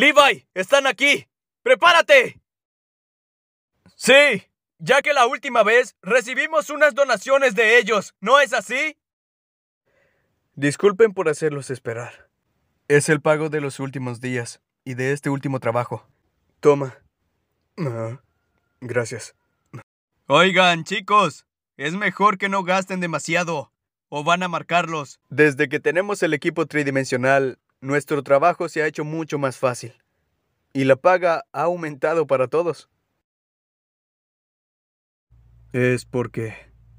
Levi, están aquí. ¡Prepárate! Sí, ya que la última vez recibimos unas donaciones de ellos, ¿no es así? Disculpen por hacerlos esperar. Es el pago de los últimos días y de este último trabajo. Toma. Ah, gracias. Oigan, chicos, es mejor que no gasten demasiado o van a marcarlos. Desde que tenemos el equipo tridimensional, nuestro trabajo se ha hecho mucho más fácil y la paga ha aumentado para todos. Es porque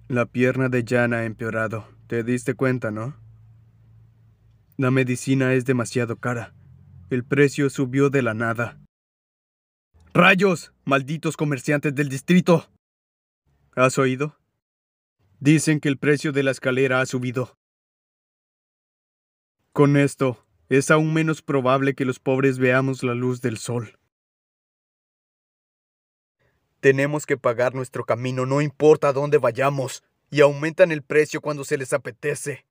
la pierna de Jan ha empeorado. Te diste cuenta, ¿no? La medicina es demasiado cara. El precio subió de la nada. ¡Rayos! Malditos comerciantes del distrito. ¿Has oído? Dicen que el precio de la escalera ha subido. Con esto, es aún menos probable que los pobres veamos la luz del sol. Tenemos que pagar nuestro camino, no importa dónde vayamos, y aumentan el precio cuando se les apetece.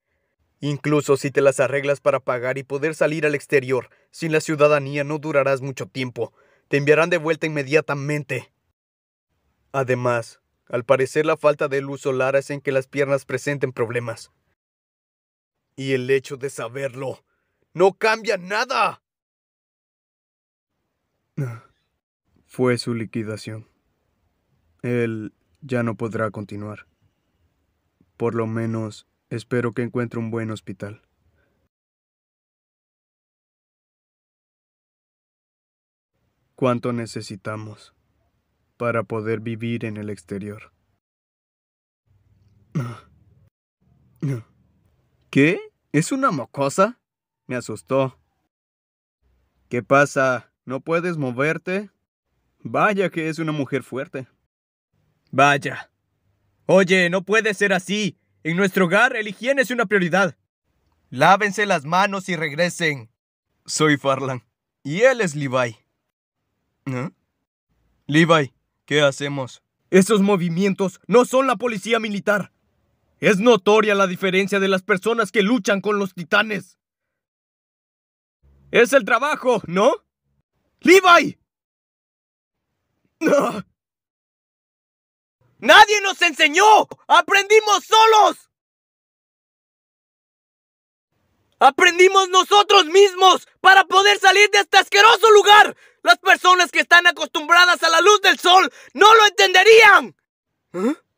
Incluso si te las arreglas para pagar y poder salir al exterior, sin la ciudadanía no durarás mucho tiempo. Te enviarán de vuelta inmediatamente. Además, al parecer la falta de luz solar hace que las piernas presenten problemas. Y el hecho de saberlo no cambia nada. Fue su liquidación. Él ya no podrá continuar. Por lo menos espero que encuentre un buen hospital. ¿Cuánto necesitamos para poder vivir en el exterior? ¿Qué? ¿Es una mocosa? Me asustó. ¿Qué pasa? ¿No puedes moverte? Vaya que es una mujer fuerte. Vaya. Oye, no puede ser así. En nuestro hogar el higiene es una prioridad. Lávense las manos y regresen. Soy Farlan. Y él es Levi. ¿Eh? Levi, ¿qué hacemos? Esos movimientos no son la policía militar. Es notoria la diferencia de las personas que luchan con los titanes. Es el trabajo, ¿no? ¡Levi! ¡No! ¡Nadie nos enseñó! ¡Aprendimos solos! ¡Aprendimos nosotros mismos para poder salir de este asqueroso lugar! Las personas que están acostumbradas a la luz del sol no lo entenderían. ¿Eh?